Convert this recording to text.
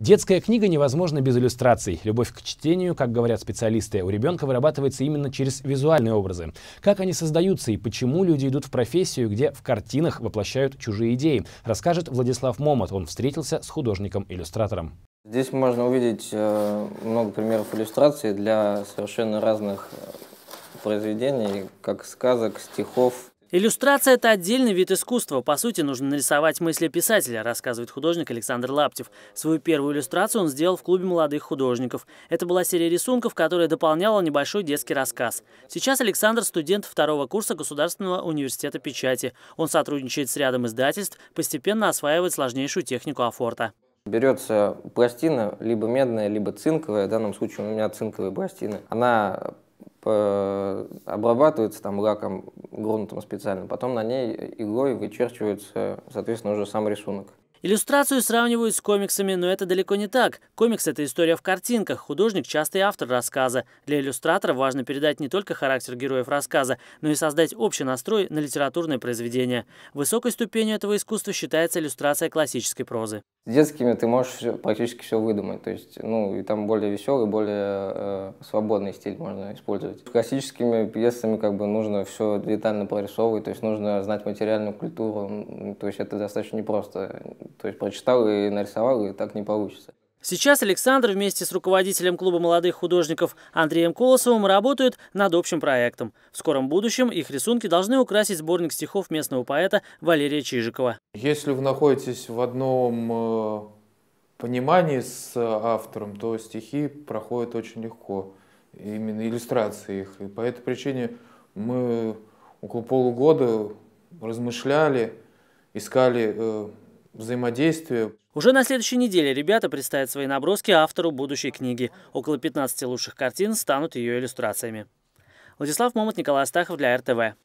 Детская книга невозможна без иллюстраций. Любовь к чтению, как говорят специалисты, у ребенка вырабатывается именно через визуальные образы. Как они создаются и почему люди идут в профессию, где в картинах воплощают чужие идеи, расскажет Владислав Момот. Он встретился с художником-иллюстратором. Здесь можно увидеть э, много примеров иллюстраций для совершенно разных э, произведений, как сказок, стихов, Иллюстрация – это отдельный вид искусства. По сути, нужно нарисовать мысли писателя, рассказывает художник Александр Лаптев. Свою первую иллюстрацию он сделал в клубе молодых художников. Это была серия рисунков, которая дополняла небольшой детский рассказ. Сейчас Александр – студент второго курса Государственного университета печати. Он сотрудничает с рядом издательств, постепенно осваивает сложнейшую технику афорта. Берется пластина, либо медная, либо цинковая, в данном случае у меня цинковые пластины. Она э, обрабатывается там лаком горнутым специально. Потом на ней иглой вычерчивается, соответственно, уже сам рисунок. Иллюстрацию сравнивают с комиксами, но это далеко не так. Комикс — это история в картинках, художник — часто и автор рассказа. Для иллюстратора важно передать не только характер героев рассказа, но и создать общий настрой на литературное произведение. Высокой ступенью этого искусства считается иллюстрация классической прозы. С детскими ты можешь практически все выдумать, то есть, ну, и там более веселый, более э, свободный стиль можно использовать. С классическими пьесами как бы нужно все детально прорисовывать, то есть нужно знать материальную культуру, то есть это достаточно непросто то есть прочитал и нарисовал, и так не получится. Сейчас Александр вместе с руководителем клуба молодых художников Андреем Колосовым работают над общим проектом. В скором будущем их рисунки должны украсить сборник стихов местного поэта Валерия Чижикова. Если вы находитесь в одном э, понимании с автором, то стихи проходят очень легко, именно иллюстрации их. И по этой причине мы около полугода размышляли, искали э, взаимодействию. Уже на следующей неделе ребята представят свои наброски автору будущей книги. Около 15 лучших картин станут ее иллюстрациями. Владислав Момот, Николай Астахов для РТВ.